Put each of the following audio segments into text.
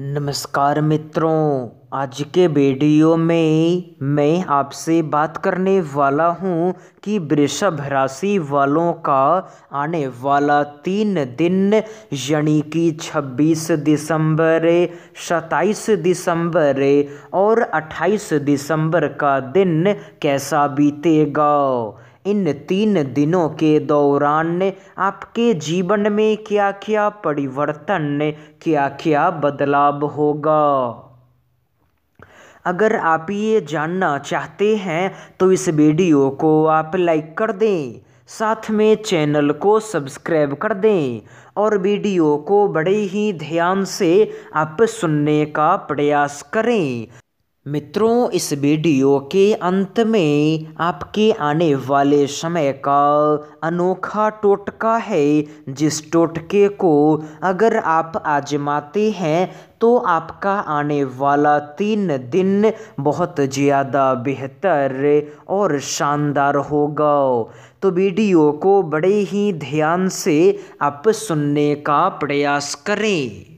नमस्कार मित्रों आज के वीडियो में मैं आपसे बात करने वाला हूं कि वृषभ राशि वालों का आने वाला तीन दिन यानी कि 26 दिसंबर 27 दिसंबर और 28 दिसंबर का दिन कैसा बीतेगा इन तीन दिनों के दौरान आपके जीवन में क्या क्या परिवर्तन क्या क्या बदलाव होगा अगर आप ये जानना चाहते हैं तो इस वीडियो को आप लाइक कर दें साथ में चैनल को सब्सक्राइब कर दें और वीडियो को बड़े ही ध्यान से आप सुनने का प्रयास करें मित्रों इस वीडियो के अंत में आपके आने वाले समय का अनोखा टोटका है जिस टोटके को अगर आप आजमाते हैं तो आपका आने वाला तीन दिन बहुत ज़्यादा बेहतर और शानदार होगा तो वीडियो को बड़े ही ध्यान से आप सुनने का प्रयास करें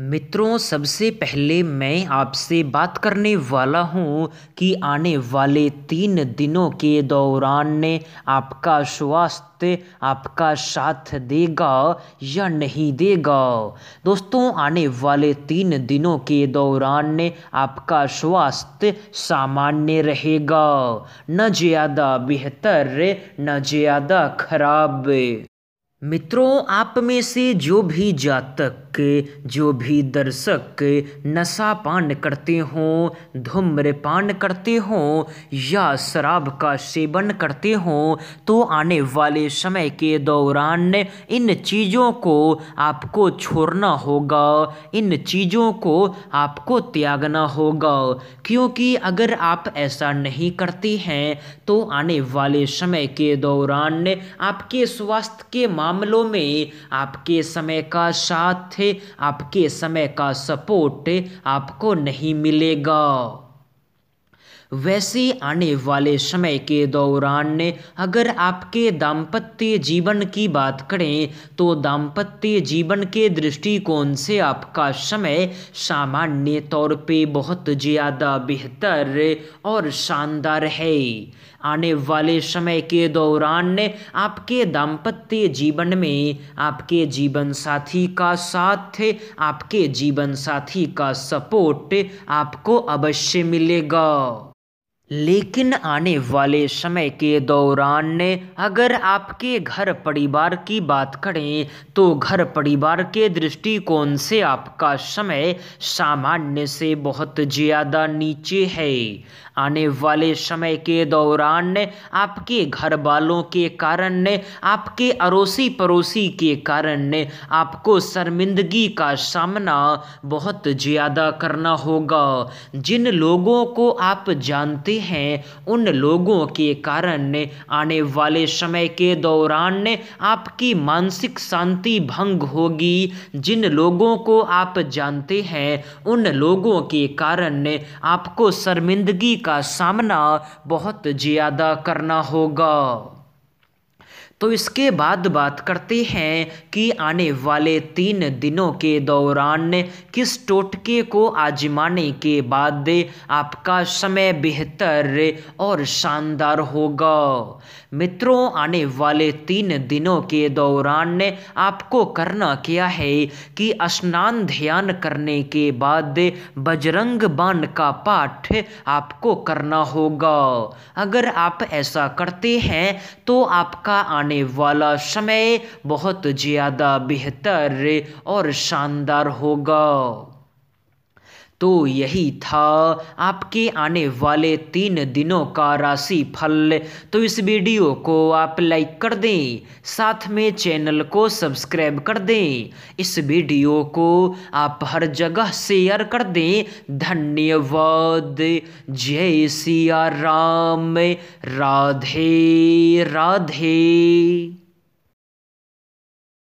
मित्रों सबसे पहले मैं आपसे बात करने वाला हूँ कि आने वाले तीन दिनों के दौरान आपका स्वास्थ्य आपका साथ देगा या नहीं देगा दोस्तों आने वाले तीन दिनों के दौरान आपका स्वास्थ्य सामान्य रहेगा न ज़्यादा बेहतर न ज़्यादा खराब मित्रों आप में से जो भी जातक जो भी दर्शक नशा पान करते हों धूम्रपान करते हों या शराब का सेवन करते हों तो आने वाले समय के दौरान इन चीज़ों को आपको छोड़ना होगा इन चीज़ों को आपको त्यागना होगा क्योंकि अगर आप ऐसा नहीं करते हैं तो आने वाले समय के दौरान आपके स्वास्थ्य के मामले मामलों में आपके समय का साथ आपके समय का सपोर्ट आपको नहीं मिलेगा वैसे आने वाले समय के दौरान अगर आपके दाम्पत्य जीवन की बात करें तो दाम्पत्य जीवन के दृष्टिकोण से आपका समय सामान्य तौर पे बहुत ज़्यादा बेहतर और शानदार है आने वाले समय के दौरान आपके दाम्पत्य जीवन में आपके जीवन साथी का साथ आपके जीवन साथी का सपोर्ट आपको अवश्य मिलेगा लेकिन आने वाले समय के दौरान अगर आपके घर परिवार की बात करें तो घर परिवार के दृष्टिकोण से आपका समय सामान्य से बहुत ज़्यादा नीचे है आने वाले समय के दौरान आपके घर वालों के कारण आपके अड़ोसी पड़ोसी के कारण आपको शर्मिंदगी का सामना बहुत ज़्यादा करना होगा जिन लोगों को आप जानते हैं उन लोगों के कारण आने वाले समय के दौरान आपकी मानसिक शांति भंग होगी जिन लोगों को आप जानते हैं उन लोगों के कारण आपको शर्मिंदगी का सामना बहुत ज़्यादा करना होगा तो इसके बाद बात करते हैं कि आने वाले तीन दिनों के दौरान किस टोटके को आजमाने के बाद आपका समय बेहतर और शानदार होगा मित्रों आने वाले तीन दिनों के दौरान आपको करना क्या है कि स्नान ध्यान करने के बाद बजरंग बाण का पाठ आपको करना होगा अगर आप ऐसा करते हैं तो आपका आने आने वाला समय बहुत ज़्यादा बेहतर और शानदार होगा तो यही था आपके आने वाले तीन दिनों का राशि फल तो इस वीडियो को आप लाइक कर दें साथ में चैनल को सब्सक्राइब कर दें इस वीडियो को आप हर जगह शेयर कर दें धन्यवाद जय सिया राम राधे राधे